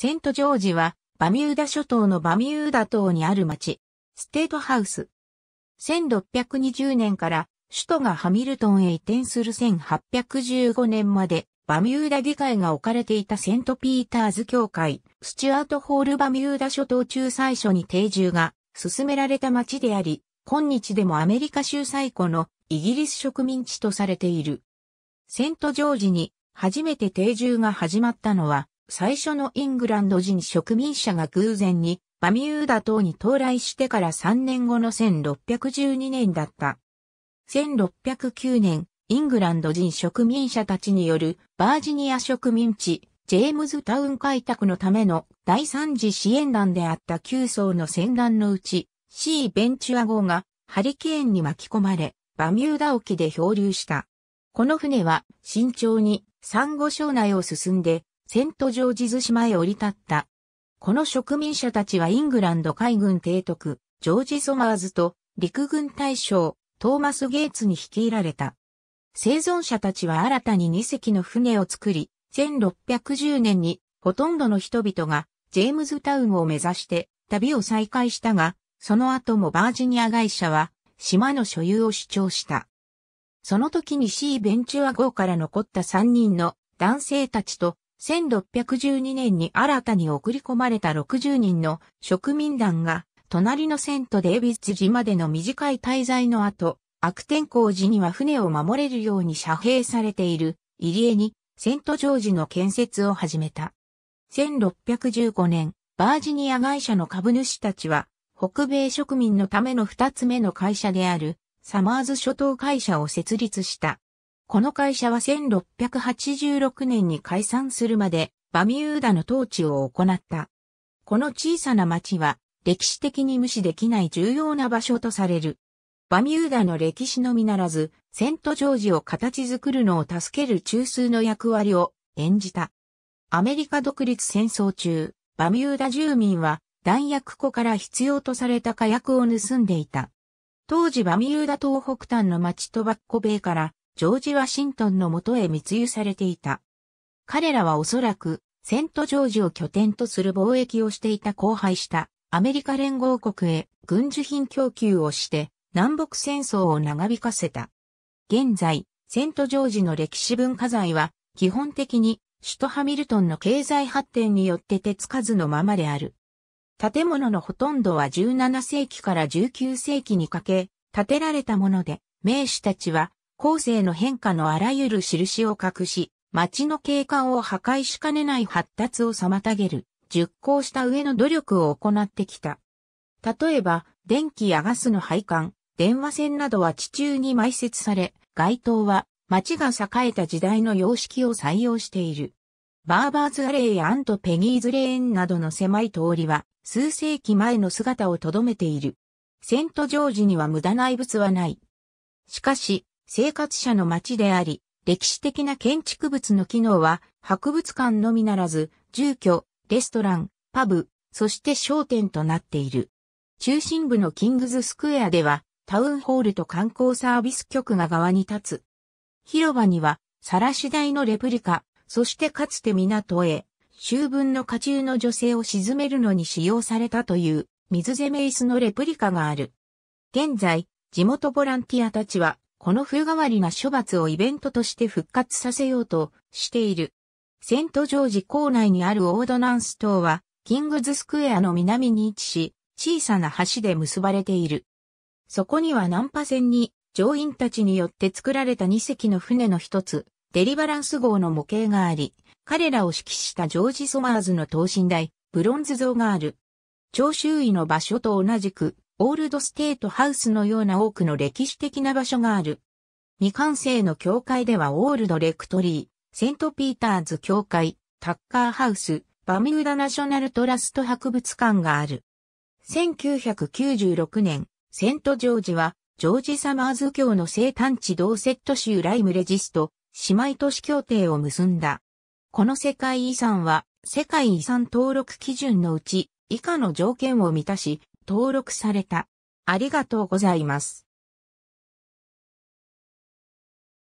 セントジョージは、バミューダ諸島のバミューダ島にある町、ステートハウス。1620年から首都がハミルトンへ移転する1815年まで、バミューダ議会が置かれていたセントピーターズ教会、スチュアートホールバミューダ諸島中最初に定住が進められた町であり、今日でもアメリカ州最古のイギリス植民地とされている。セントジョージに初めて定住が始まったのは最初のイングランド人植民者が偶然にバミューダ島に到来してから3年後の1612年だった。1609年、イングランド人植民者たちによるバージニア植民地、ジェームズタウン開拓のための第三次支援団であった9層の戦団のうち、C ベンチュア号がハリケーンに巻き込まれ、バミューダ沖で漂流した。この船は慎重にサンゴ礁内を進んでセントジョージズ島へ降り立った。この植民者たちはイングランド海軍提督、ジョージ・ソマーズと陸軍大将、トーマス・ゲイツに率いられた。生存者たちは新たに2隻の船を作り、1610年にほとんどの人々がジェームズタウンを目指して旅を再開したが、その後もバージニア会社は島の所有を主張した。その時にシー・ベンチュア号から残った3人の男性たちと1612年に新たに送り込まれた60人の植民団が、隣のセントデービッツ寺までの短い滞在の後、悪天候時には船を守れるように遮蔽されている入江にセントジョージの建設を始めた。1615年、バージニア会社の株主たちは、北米植民のための二つ目の会社である、サマーズ諸島会社を設立した。この会社は1686年に解散するまでバミューダの統治を行った。この小さな町は歴史的に無視できない重要な場所とされる。バミューダの歴史のみならず、セントジョージを形作るのを助ける中枢の役割を演じた。アメリカ独立戦争中、バミューダ住民は弾薬庫から必要とされた火薬を盗んでいた。当時バミューダ東北端の町トバッコベイからジョージ・ワシントンのもとへ密輸されていた。彼らはおそらく、セント・ジョージを拠点とする貿易をしていた荒廃したアメリカ連合国へ軍需品供給をして南北戦争を長引かせた。現在、セント・ジョージの歴史文化財は基本的に首都ハミルトンの経済発展によって手つかずのままである。建物のほとんどは17世紀から19世紀にかけ建てられたもので、名士たちは後世の変化のあらゆる印を隠し、街の景観を破壊しかねない発達を妨げる、熟考した上の努力を行ってきた。例えば、電気やガスの配管、電話線などは地中に埋設され、街灯は街が栄えた時代の様式を採用している。バーバーズアレイやアントペギーズレーンなどの狭い通りは数世紀前の姿を留めている。セントジョージには無駄な遺物はない。しかし、生活者の街であり、歴史的な建築物の機能は、博物館のみならず、住居、レストラン、パブ、そして商店となっている。中心部のキングズスクエアでは、タウンホールと観光サービス局が側に立つ。広場には、サラし台のレプリカ、そしてかつて港へ、秋分の家中の女性を沈めるのに使用されたという、水攻め椅子のレプリカがある。現在、地元ボランティアたちは、この風変わりな処罰をイベントとして復活させようとしている。セントジョージ港内にあるオードナンス島は、キングズスクエアの南に位置し、小さな橋で結ばれている。そこにはナンパ船に、乗員たちによって作られた2隻の船の一つ、デリバランス号の模型があり、彼らを指揮したジョージ・ソマーズの等身大、ブロンズ像がある。長周囲の場所と同じく、オールドステートハウスのような多くの歴史的な場所がある。未完成の教会ではオールドレクトリー、セントピーターズ教会、タッカーハウス、バミューダナショナルトラスト博物館がある。1996年、セントジョージは、ジョージ・サマーズ教の生誕地同セット州ライムレジスト、姉妹都市協定を結んだ。この世界遺産は世界遺産登録基準のうち以下の条件を満たし、登録された。ありがとうございます。